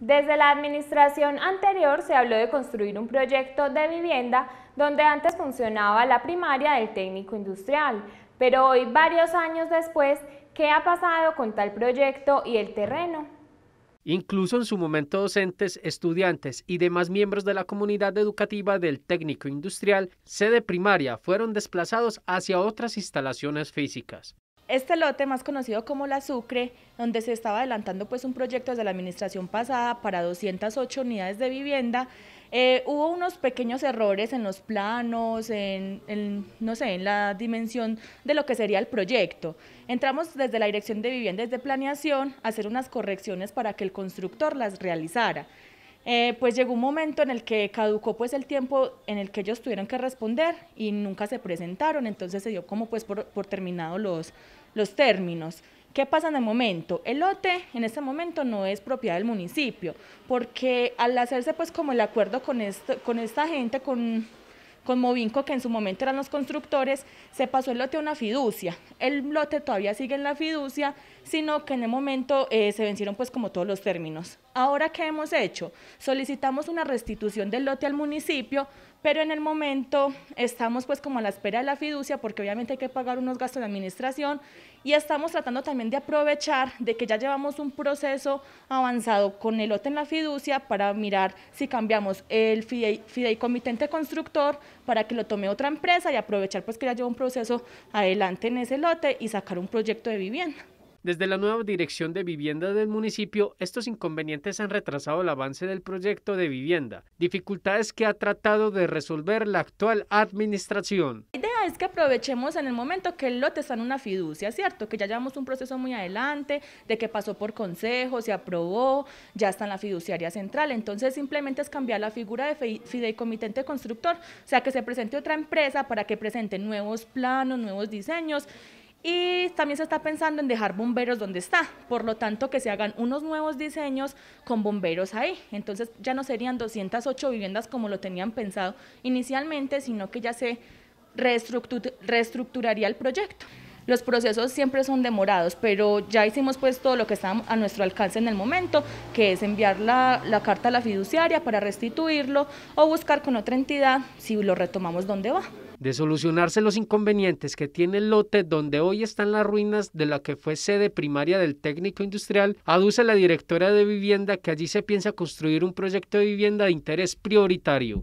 Desde la administración anterior se habló de construir un proyecto de vivienda donde antes funcionaba la primaria del técnico industrial, pero hoy, varios años después, ¿qué ha pasado con tal proyecto y el terreno? Incluso en su momento docentes, estudiantes y demás miembros de la comunidad educativa del técnico industrial, sede primaria, fueron desplazados hacia otras instalaciones físicas. Este lote, más conocido como La Sucre, donde se estaba adelantando pues un proyecto desde la administración pasada para 208 unidades de vivienda, eh, hubo unos pequeños errores en los planos, no sé, en la dimensión de lo que sería el proyecto. Entramos desde la Dirección de Viviendas de Planeación a hacer unas correcciones para que el constructor las realizara. Eh, pues llegó un momento en el que caducó pues el tiempo en el que ellos tuvieron que responder y nunca se presentaron, entonces se dio como pues por, terminado los, los términos. ¿Qué pasa en el momento? El lote en ese momento no es propiedad del municipio, porque al hacerse pues como el acuerdo con, este, con esta gente, con con Movinco, que en su momento eran los constructores, se pasó el lote a una fiducia. El lote todavía sigue en la fiducia, sino que en el momento eh, se vencieron pues como todos los términos. Ahora, ¿qué hemos hecho? Solicitamos una restitución del lote al municipio pero en el momento estamos pues como a la espera de la fiducia porque obviamente hay que pagar unos gastos de administración y estamos tratando también de aprovechar de que ya llevamos un proceso avanzado con el lote en la fiducia para mirar si cambiamos el fideicomitente constructor para que lo tome otra empresa y aprovechar pues que ya lleva un proceso adelante en ese lote y sacar un proyecto de vivienda. Desde la nueva dirección de vivienda del municipio, estos inconvenientes han retrasado el avance del proyecto de vivienda, dificultades que ha tratado de resolver la actual administración. La idea es que aprovechemos en el momento que el lote está en una fiducia, ¿cierto? Que ya llevamos un proceso muy adelante, de que pasó por consejo, se aprobó, ya está en la fiduciaria central, entonces simplemente es cambiar la figura de fideicomitente constructor, o sea, que se presente otra empresa para que presente nuevos planos, nuevos diseños y también se está pensando en dejar bomberos donde está, por lo tanto que se hagan unos nuevos diseños con bomberos ahí. Entonces ya no serían 208 viviendas como lo tenían pensado inicialmente, sino que ya se reestructuraría el proyecto. Los procesos siempre son demorados, pero ya hicimos pues todo lo que está a nuestro alcance en el momento, que es enviar la, la carta a la fiduciaria para restituirlo o buscar con otra entidad si lo retomamos donde va. De solucionarse los inconvenientes que tiene el lote donde hoy están las ruinas de la que fue sede primaria del técnico industrial, aduce la directora de vivienda que allí se piensa construir un proyecto de vivienda de interés prioritario.